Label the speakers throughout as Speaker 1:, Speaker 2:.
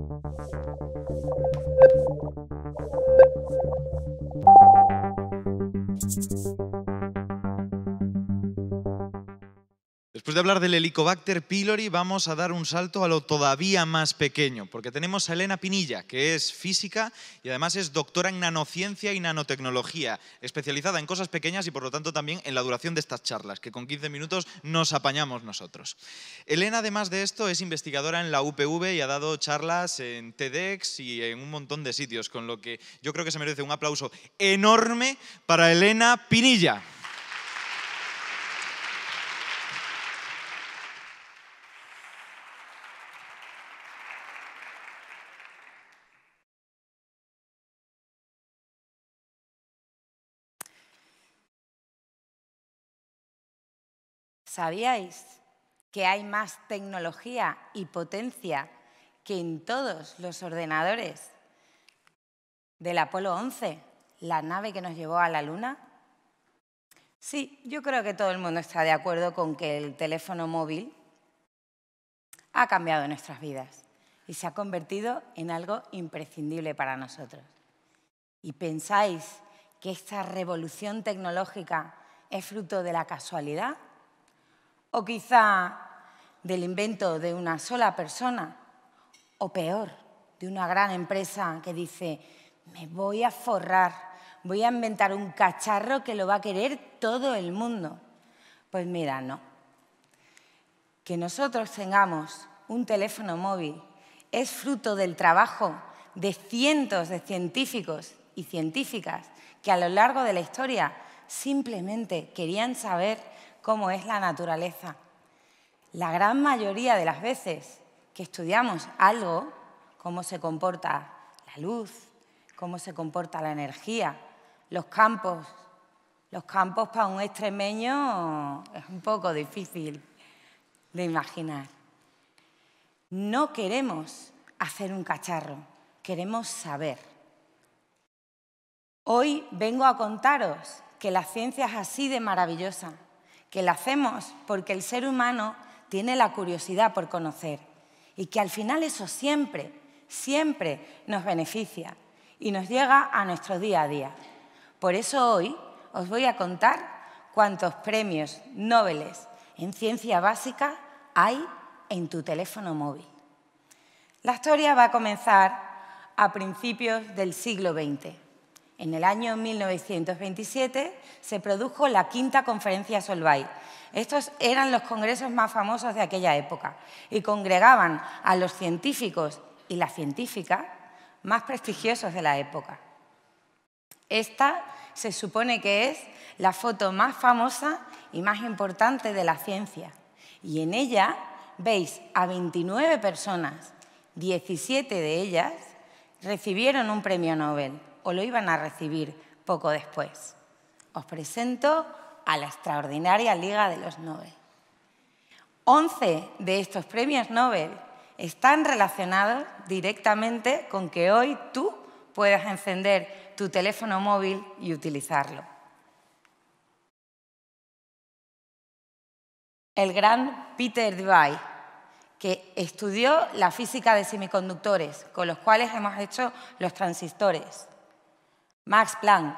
Speaker 1: you Después de hablar del Helicobacter pylori, vamos a dar un salto a lo todavía más pequeño, porque tenemos a Elena Pinilla, que es física y además es doctora en nanociencia y nanotecnología, especializada en cosas pequeñas y por lo tanto también en la duración de estas charlas, que con 15 minutos nos apañamos nosotros. Elena, además de esto, es investigadora en la UPV y ha dado charlas en TEDx y en un montón de sitios, con lo que yo creo que se merece un aplauso enorme para Elena Pinilla. ¿Sabíais que hay más tecnología y potencia que en todos los ordenadores del Apolo 11, la nave que nos llevó a la Luna? Sí, yo creo que todo el mundo está de acuerdo con que el teléfono móvil ha cambiado nuestras vidas y se ha convertido en algo imprescindible para nosotros. ¿Y pensáis que esta revolución tecnológica es fruto de la casualidad? o quizá del invento de una sola persona, o peor, de una gran empresa que dice, me voy a forrar, voy a inventar un cacharro que lo va a querer todo el mundo. Pues mira, no. Que nosotros tengamos un teléfono móvil es fruto del trabajo de cientos de científicos y científicas que a lo largo de la historia simplemente querían saber cómo es la naturaleza. La gran mayoría de las veces que estudiamos algo, cómo se comporta la luz, cómo se comporta la energía, los campos. Los campos para un extremeño es un poco difícil de imaginar. No queremos hacer un cacharro, queremos saber. Hoy vengo a contaros que la ciencia es así de maravillosa, que la hacemos porque el ser humano tiene la curiosidad por conocer y que al final eso siempre, siempre nos beneficia y nos llega a nuestro día a día. Por eso hoy os voy a contar cuántos premios Nobel en ciencia básica hay en tu teléfono móvil. La historia va a comenzar a principios del siglo XX en el año 1927 se produjo la quinta conferencia Solvay. Estos eran los congresos más famosos de aquella época y congregaban a los científicos y las científicas más prestigiosos de la época. Esta se supone que es la foto más famosa y más importante de la ciencia. Y en ella veis a 29 personas, 17 de ellas recibieron un premio Nobel o lo iban a recibir poco después. Os presento a la extraordinaria Liga de los Nobel. Once de estos premios Nobel están relacionados directamente con que hoy tú puedas encender tu teléfono móvil y utilizarlo. El gran Peter Debye, que estudió la física de semiconductores, con los cuales hemos hecho los transistores. Max Planck,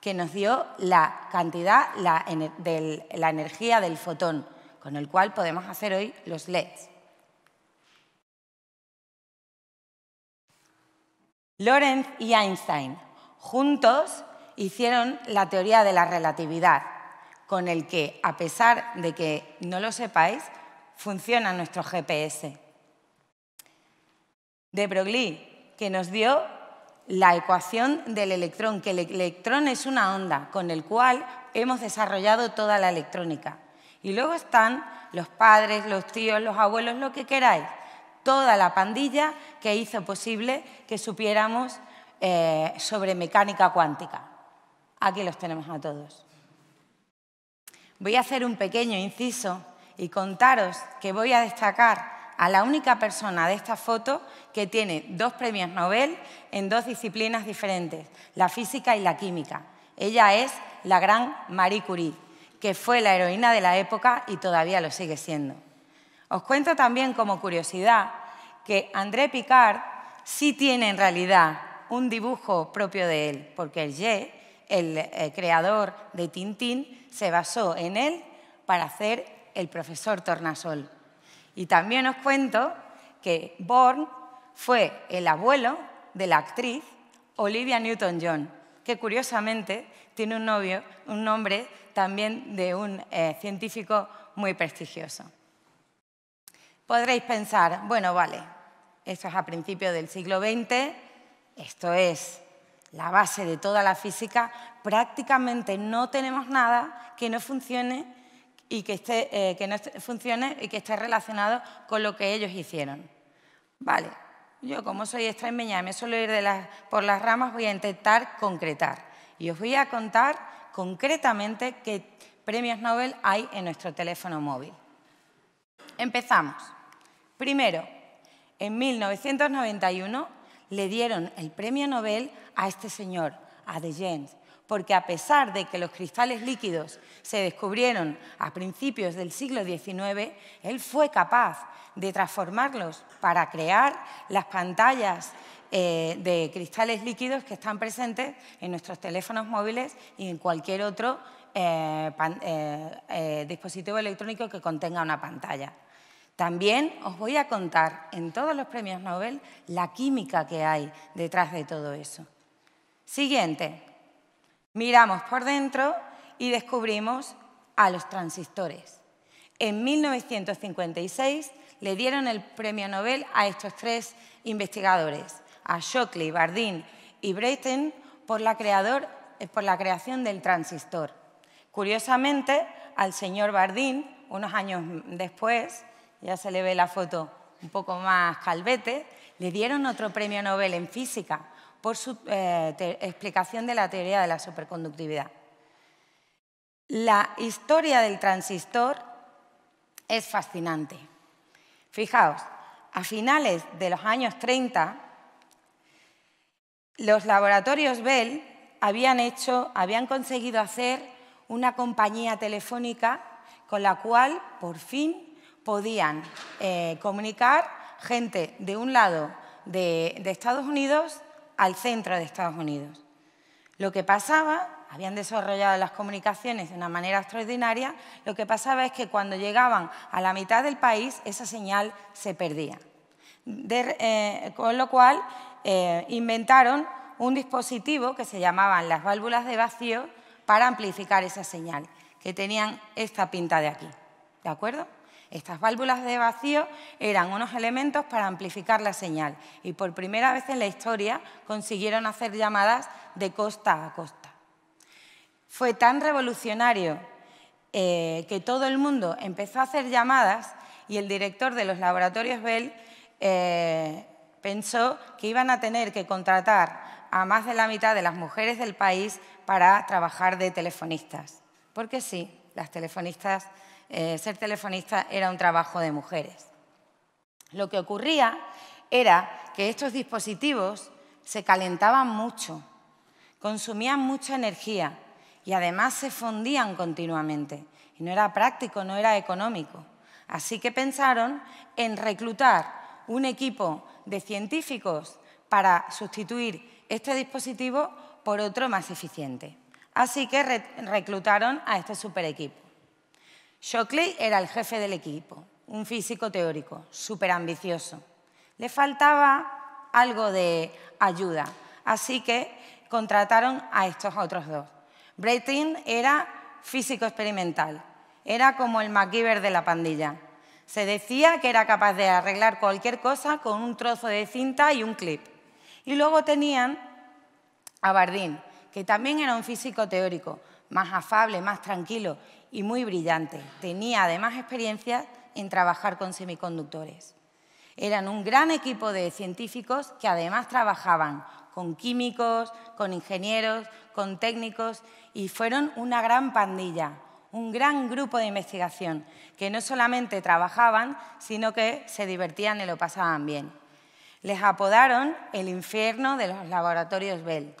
Speaker 1: que nos dio la cantidad la, de la energía del fotón, con el cual podemos hacer hoy los LEDs. Lorentz y Einstein juntos hicieron la teoría de la relatividad, con el que, a pesar de que no lo sepáis, funciona nuestro GPS. De Broglie, que nos dio la ecuación del electrón, que el electrón es una onda con el cual hemos desarrollado toda la electrónica. Y luego están los padres, los tíos, los abuelos, lo que queráis, toda la pandilla que hizo posible que supiéramos eh, sobre mecánica cuántica. Aquí los tenemos a todos. Voy a hacer un pequeño inciso y contaros que voy a destacar a la única persona de esta foto que tiene dos premios Nobel en dos disciplinas diferentes, la física y la química. Ella es la gran Marie Curie, que fue la heroína de la época y todavía lo sigue siendo. Os cuento también como curiosidad que André Picard sí tiene en realidad un dibujo propio de él, porque el Ye, el eh, creador de Tintín, se basó en él para hacer el profesor Tornasol. Y también os cuento que Bourne fue el abuelo de la actriz Olivia Newton-John, que curiosamente tiene un, novio, un nombre también de un eh, científico muy prestigioso. Podréis pensar, bueno, vale, esto es a principios del siglo XX, esto es la base de toda la física, prácticamente no tenemos nada que no funcione y que, eh, que no funcione y que esté relacionado con lo que ellos hicieron. Vale, yo como soy extremeña me suelo ir de por las ramas, voy a intentar concretar. Y os voy a contar concretamente qué premios Nobel hay en nuestro teléfono móvil. Empezamos. Primero, en 1991 le dieron el premio Nobel a este señor, a De Gens, porque a pesar de que los cristales líquidos se descubrieron a principios del siglo XIX, él fue capaz de transformarlos para crear las pantallas eh, de cristales líquidos que están presentes en nuestros teléfonos móviles y en cualquier otro eh, eh, dispositivo electrónico que contenga una pantalla. También os voy a contar en todos los premios Nobel la química que hay detrás de todo eso. Siguiente. Miramos por dentro y descubrimos a los transistores. En 1956 le dieron el premio Nobel a estos tres investigadores, a Shockley, Bardeen y Brayton, eh, por la, creación del transistor. Curiosamente, al señor Bardeen, unos años después, ya se le ve la foto un poco más calvete, le dieron otro premio Nobel en física por su eh, explicación de la teoría de la superconductividad. La historia del transistor es fascinante. Fijaos, a finales de los años 30, los laboratorios Bell habían, hecho, habían conseguido hacer una compañía telefónica con la cual por fin podían eh, comunicar gente de un lado de Estados Unidos al centro de Estados Unidos. Lo que pasaba, habían desarrollado las comunicaciones de una manera extraordinaria, lo que pasaba es que cuando llegaban a la mitad del país esa señal se perdía. Eh, con lo cual eh, inventaron un dispositivo que se llamaban las válvulas de vacío para amplificar esa señal, que tenían esta pinta de aquí. ¿De acuerdo? Estas válvulas de vacío eran unos elementos para amplificar la señal y por primera vez en la historia consiguieron hacer llamadas de costa a costa. Fue tan revolucionario eh, que todo el mundo empezó a hacer llamadas y el director de los laboratorios Bell eh, pensó que iban a tener que contratar a más de la mitad de las mujeres del país para trabajar de telefonistas. Porque sí, las telefonistas eh, ser telefonista era un trabajo de mujeres. Lo que ocurría era que estos dispositivos se calentaban mucho, consumían mucha energía y además se fundían continuamente. no era práctico, no era económico. Así que pensaron en reclutar un equipo de científicos para sustituir este dispositivo por otro más eficiente. Así que reclutaron a este super equipo. Shockley era el jefe del equipo, un físico teórico, súper ambicioso. Le faltaba algo de ayuda, así que contrataron a estos otros dos. Breitling era físico experimental, era como el MacGyver de la pandilla. Se decía que era capaz de arreglar cualquier cosa con un trozo de cinta y un clip. Y luego tenían a Bardín, que también era un físico teórico, más afable, más tranquilo y muy brillante. Tenía además experiencia en trabajar con semiconductores. Eran un gran equipo de científicos que además trabajaban con químicos, con ingenieros, con técnicos y fueron una gran pandilla, un gran grupo de investigación que no solamente trabajaban, sino que se divertían y lo pasaban bien. Les apodaron el infierno de los laboratorios Bell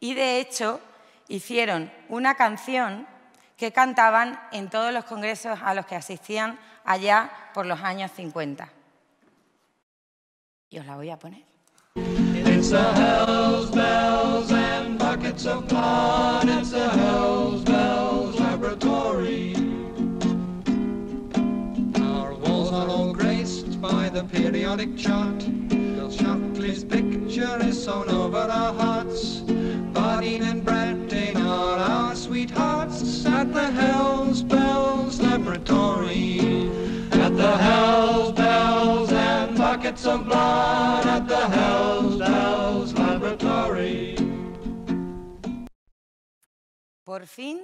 Speaker 1: y de hecho hicieron una canción que cantaban en todos los congresos a los que asistían allá por los años 50. Y os la voy a poner. It's the hell's bells and buckets of blood. It's the hell's bells laboratory. Our walls are all graced by the periodic chart. Bill Shockley's picture is sewn over our hearts. Por fin,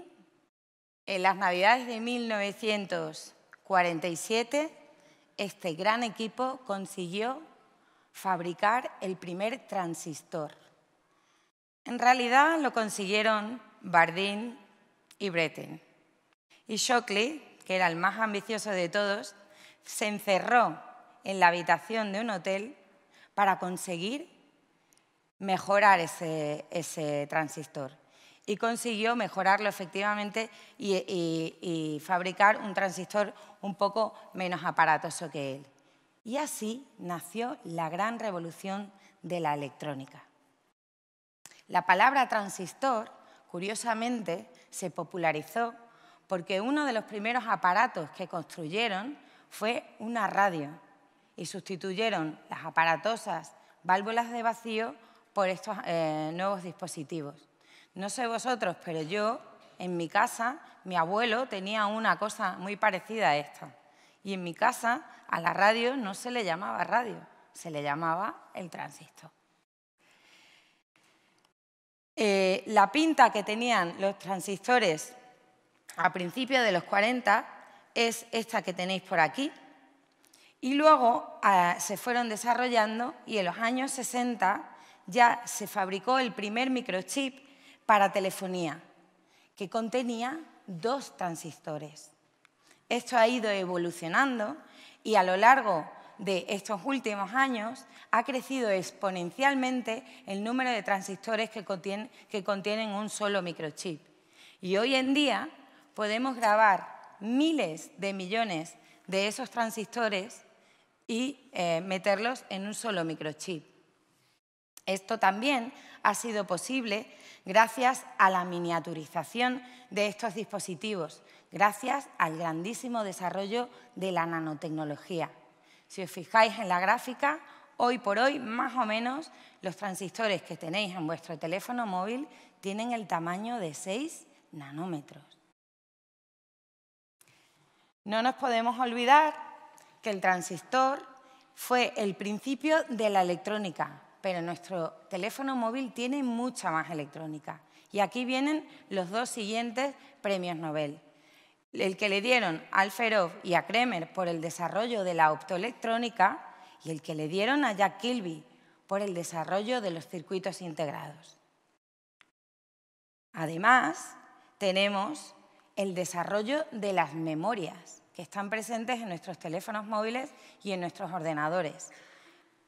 Speaker 1: en las Navidades de 1947, este gran equipo consiguió fabricar el primer transistor. En realidad lo consiguieron Bardeen y Breton. Y Shockley, que era el más ambicioso de todos, se encerró en la habitación de un hotel para conseguir mejorar ese, transistor. Y consiguió mejorarlo efectivamente y fabricar un transistor un poco menos aparatoso que él. Y así nació la gran revolución de la electrónica. La palabra transistor, curiosamente, se popularizó porque uno de los primeros aparatos que construyeron fue una radio y sustituyeron las aparatosas válvulas de vacío por estos eh, nuevos dispositivos. No sé vosotros, pero yo, en mi casa, mi abuelo tenía una cosa muy parecida a esta. Y en mi casa, a la radio no se le llamaba radio, se le llamaba el transistor. Eh, la pinta que tenían los transistores a principios de los 40 es esta que tenéis por aquí, y luego ah, se fueron desarrollando y en los años 60 ya se fabricó el primer microchip para telefonía, que contenía dos transistores. Esto ha ido evolucionando y a lo largo de estos últimos años ha crecido exponencialmente el número de transistores que que contienen un solo microchip. Y hoy en día podemos grabar miles de millones de esos transistores y eh, meterlos en un solo microchip. Esto también ha sido posible gracias a la miniaturización de estos dispositivos, gracias al grandísimo desarrollo de la nanotecnología. Si os fijáis en la gráfica, hoy por hoy, más o menos, los transistores que tenéis en vuestro teléfono móvil tienen el tamaño de 6 nanómetros. No nos podemos olvidar que el transistor fue el principio de la electrónica, pero nuestro teléfono móvil tiene mucha más electrónica. Y aquí vienen los dos siguientes premios Nobel. El que le dieron a Alferov y a Kremer por el desarrollo de la optoelectrónica y el que le dieron a Jack Kilby por el desarrollo de los circuitos integrados. Además, tenemos el desarrollo de las memorias que están presentes en nuestros teléfonos móviles y en nuestros ordenadores.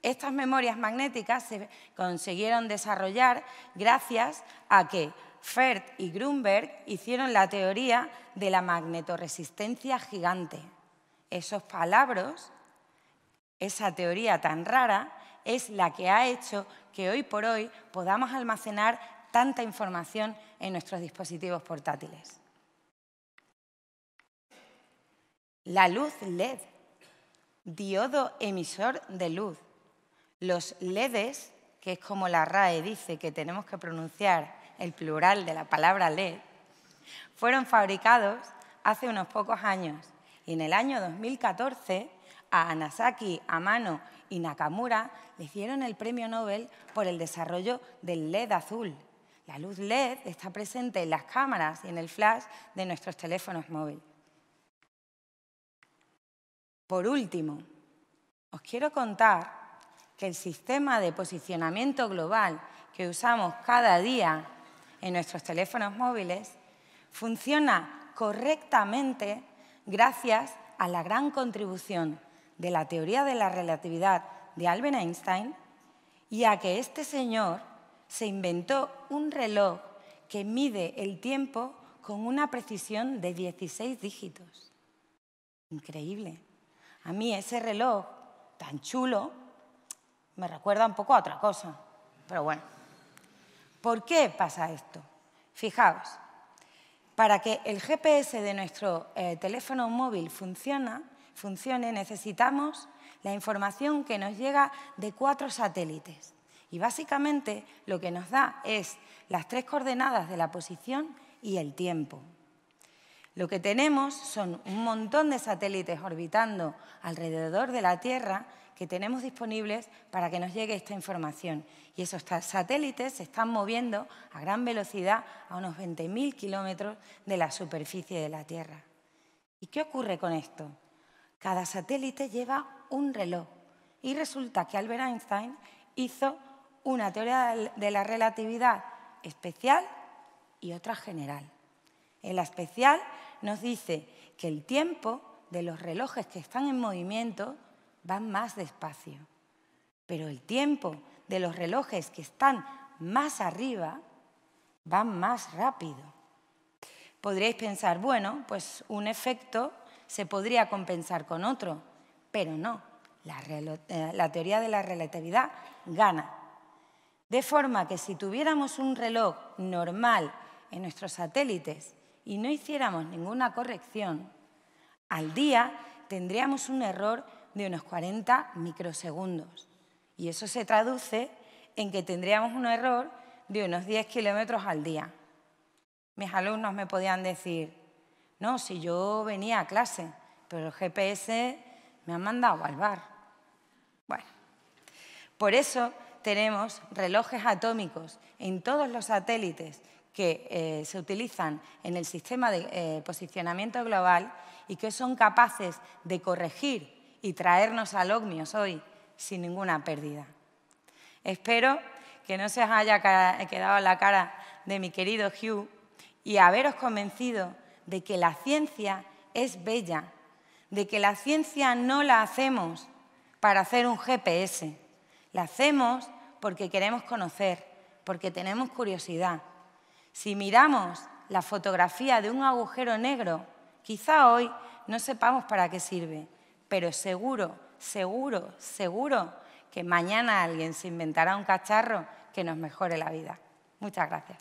Speaker 1: Estas memorias magnéticas se consiguieron desarrollar gracias a que Fert y Grunberg hicieron la teoría de la magnetoresistencia gigante. Esos palabras, esa teoría tan rara, es la que ha hecho que hoy por hoy podamos almacenar tanta información en nuestros dispositivos portátiles. La luz LED, diodo emisor de luz. Los LEDs, que es como la RAE dice que tenemos que pronunciar el plural de la palabra LED, fueron fabricados hace unos pocos años y en el año 2014 a Anasaki, Amano y Nakamura le hicieron el premio Nobel por el desarrollo del LED azul. La luz LED está presente en las cámaras y en el flash de nuestros teléfonos móviles. Por último, os quiero contar que el sistema de posicionamiento global que usamos cada día en nuestros teléfonos móviles funciona correctamente gracias a la gran contribución de la teoría de la relatividad de Albert Einstein y a que este señor se inventó un reloj que mide el tiempo con una precisión de 16 dígitos. Increíble. A mí ese reloj tan chulo me recuerda un poco a otra cosa, pero bueno. ¿Por qué pasa esto? Fijaos, para que el GPS de nuestro eh, teléfono móvil funcione, funcione, necesitamos la información que nos llega de cuatro satélites. Y básicamente lo que nos da es las tres coordenadas de la posición y el tiempo. Lo que tenemos son un montón de satélites orbitando alrededor de la Tierra que tenemos disponibles para que nos llegue esta información. Y esos satélites se están moviendo a gran velocidad a unos 20.000 kilómetros de la superficie de la Tierra. ¿Y qué ocurre con esto? Cada satélite lleva un reloj. Y resulta que Albert Einstein hizo una teoría de la relatividad especial y otra general. En la especial nos dice que el tiempo de los relojes que están en movimiento va más despacio, pero el tiempo de los relojes que están más arriba va más rápido. Podríais pensar, bueno, pues un efecto se podría compensar con otro, pero no, la, eh, la, teoría de la relatividad gana. De forma que si tuviéramos un reloj normal en nuestros satélites y no hiciéramos ninguna corrección, al día tendríamos un error de unos 40 microsegundos. Y eso se traduce en que tendríamos un error de unos 10 kilómetros al día. Mis alumnos me podían decir, no, si yo venía a clase, pero el GPS me ha mandado al bar. Bueno, por eso tenemos relojes atómicos en todos los satélites que eh, se utilizan en el sistema de eh, posicionamiento global y que son capaces de corregir y traernos al hoy sin ninguna pérdida. Espero que no se os haya quedado la cara de mi querido Hugh y haberos convencido de que la ciencia es bella, de que la ciencia no la hacemos para hacer un GPS, la hacemos porque queremos conocer, porque tenemos curiosidad, si miramos la fotografía de un agujero negro, quizá hoy no sepamos para qué sirve, pero seguro, seguro, seguro que mañana alguien se inventará un cacharro que nos mejore la vida. Muchas gracias.